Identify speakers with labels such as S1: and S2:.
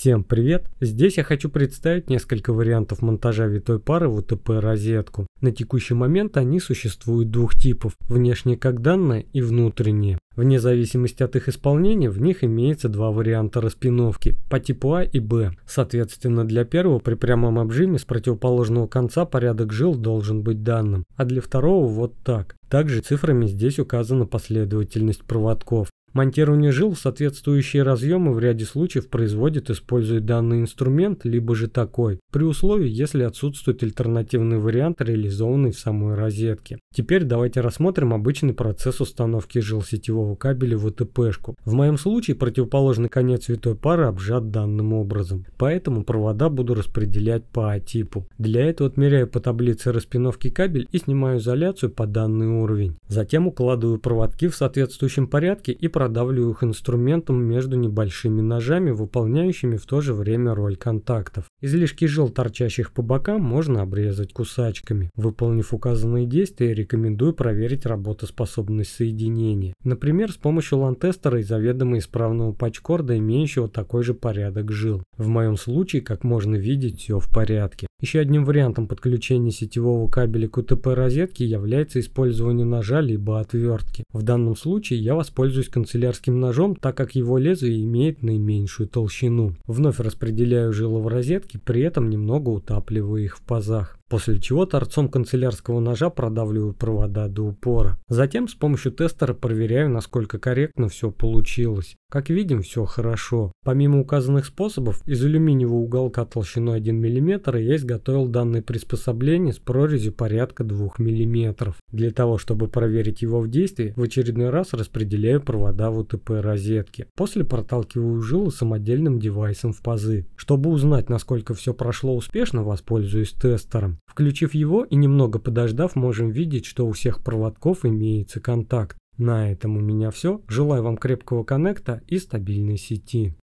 S1: Всем привет! Здесь я хочу представить несколько вариантов монтажа витой пары в УТП-розетку. На текущий момент они существуют двух типов – внешние как данные и внутренние. Вне зависимости от их исполнения, в них имеется два варианта распиновки по типу А и Б. Соответственно, для первого при прямом обжиме с противоположного конца порядок жил должен быть данным, а для второго вот так. Также цифрами здесь указана последовательность проводков. Монтирование жил в соответствующие разъемы в ряде случаев производит, используя данный инструмент, либо же такой, при условии, если отсутствует альтернативный вариант, реализованный в самой розетке. Теперь давайте рассмотрим обычный процесс установки жил сетевого кабеля в УТП-шку. В моем случае противоположный конец витой пары обжат данным образом, поэтому провода буду распределять по типу Для этого отмеряю по таблице распиновки кабель и снимаю изоляцию по данный уровень. Затем укладываю проводки в соответствующем порядке и продавливаю их инструментом между небольшими ножами, выполняющими в то же время роль контактов. Излишки жил, торчащих по бокам, можно обрезать кусачками. Выполнив указанные действия, рекомендую проверить работоспособность соединения. Например, с помощью лантестера и заведомо исправного пачкорда, имеющего такой же порядок жил. В моем случае, как можно видеть, все в порядке. Еще одним вариантом подключения сетевого кабеля к УТП-розетке является использование ножа либо отвертки. В данном случае я воспользуюсь канцелярским ножом, так как его лезвие имеет наименьшую толщину. Вновь распределяю жилы в розетке, при этом немного утапливаю их в пазах после чего торцом канцелярского ножа продавливаю провода до упора. Затем с помощью тестера проверяю, насколько корректно все получилось. Как видим, все хорошо. Помимо указанных способов, из алюминиевого уголка толщиной 1 мм я изготовил данное приспособление с прорезью порядка 2 мм. Для того, чтобы проверить его в действии, в очередной раз распределяю провода в УТП розетке После проталкиваю жилы самодельным девайсом в пазы. Чтобы узнать, насколько все прошло успешно, воспользуюсь тестером. Включив его и немного подождав, можем видеть, что у всех проводков имеется контакт. На этом у меня все. Желаю вам крепкого коннекта и стабильной сети.